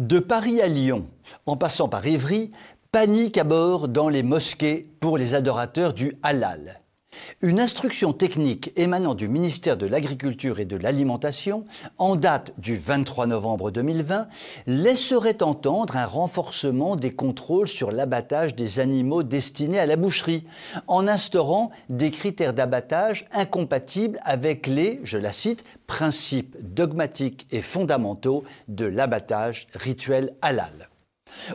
De Paris à Lyon, en passant par Évry, panique à bord dans les mosquées pour les adorateurs du halal. Une instruction technique émanant du ministère de l'Agriculture et de l'Alimentation, en date du 23 novembre 2020, laisserait entendre un renforcement des contrôles sur l'abattage des animaux destinés à la boucherie, en instaurant des critères d'abattage incompatibles avec les, je la cite, principes dogmatiques et fondamentaux de l'abattage rituel halal.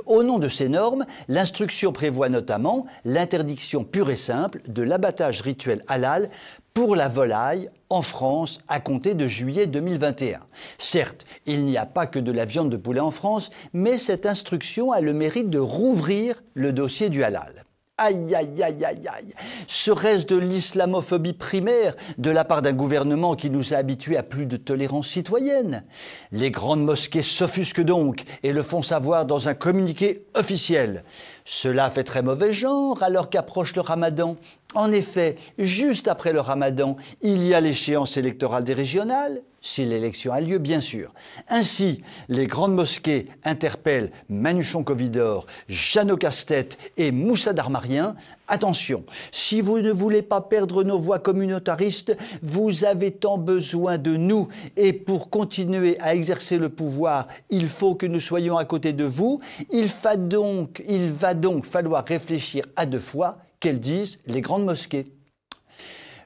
Au nom de ces normes, l'instruction prévoit notamment l'interdiction pure et simple de l'abattage rituel halal pour la volaille en France à compter de juillet 2021. Certes, il n'y a pas que de la viande de poulet en France, mais cette instruction a le mérite de rouvrir le dossier du halal. Aïe, aïe, aïe, aïe, aïe. Serait-ce de l'islamophobie primaire de la part d'un gouvernement qui nous a habitués à plus de tolérance citoyenne Les grandes mosquées s'offusquent donc et le font savoir dans un communiqué officiel. Cela fait très mauvais genre alors qu'approche le ramadan. En effet, juste après le ramadan, il y a l'échéance électorale des régionales, si l'élection a lieu, bien sûr. Ainsi, les grandes mosquées interpellent Manuchon Covidor, Jeannot Castet et Moussa Darmarien. Attention, si vous ne voulez pas perdre nos voix communautaristes, vous avez tant besoin de nous. Et pour continuer à exercer le pouvoir, il faut que nous soyons à côté de vous. Il, donc, il va donc falloir réfléchir à deux fois qu'elles disent les grandes mosquées.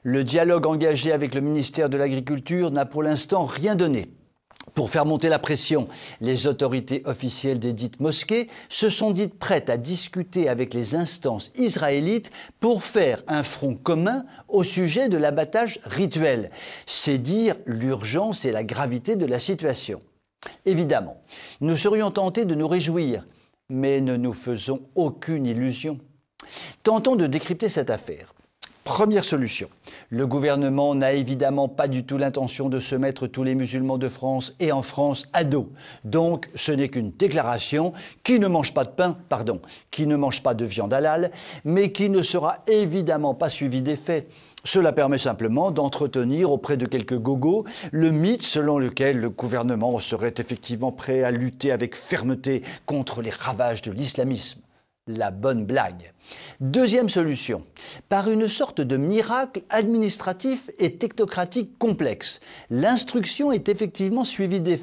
Le dialogue engagé avec le ministère de l'Agriculture n'a pour l'instant rien donné. Pour faire monter la pression, les autorités officielles des dites mosquées se sont dites prêtes à discuter avec les instances israélites pour faire un front commun au sujet de l'abattage rituel. C'est dire l'urgence et la gravité de la situation. Évidemment, nous serions tentés de nous réjouir, mais ne nous faisons aucune illusion. Tentons de décrypter cette affaire. Première solution. Le gouvernement n'a évidemment pas du tout l'intention de se mettre tous les musulmans de France et en France à dos. Donc ce n'est qu'une déclaration qui ne mange pas de pain, pardon, qui ne mange pas de viande halal, mais qui ne sera évidemment pas suivie d'effet. Cela permet simplement d'entretenir auprès de quelques gogos le mythe selon lequel le gouvernement serait effectivement prêt à lutter avec fermeté contre les ravages de l'islamisme la bonne blague. Deuxième solution, par une sorte de miracle administratif et technocratique complexe, l'instruction est effectivement suivie des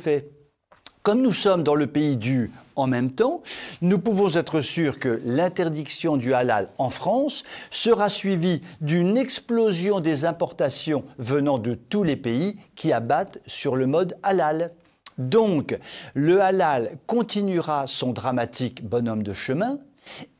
Comme nous sommes dans le pays du en même temps, nous pouvons être sûrs que l'interdiction du halal en France sera suivie d'une explosion des importations venant de tous les pays qui abattent sur le mode halal. Donc, le halal continuera son dramatique bonhomme de chemin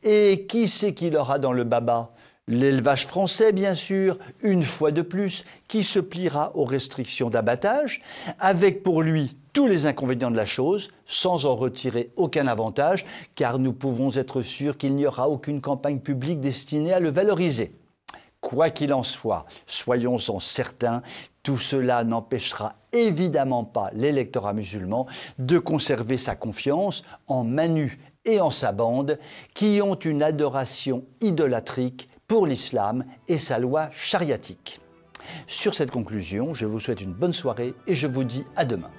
et qui c'est qu'il aura dans le baba L'élevage français, bien sûr, une fois de plus, qui se pliera aux restrictions d'abattage, avec pour lui tous les inconvénients de la chose, sans en retirer aucun avantage, car nous pouvons être sûrs qu'il n'y aura aucune campagne publique destinée à le valoriser. Quoi qu'il en soit, soyons-en certains, tout cela n'empêchera évidemment pas l'électorat musulman de conserver sa confiance en Manu et en sa bande qui ont une adoration idolâtrique pour l'islam et sa loi chariatique. Sur cette conclusion, je vous souhaite une bonne soirée et je vous dis à demain.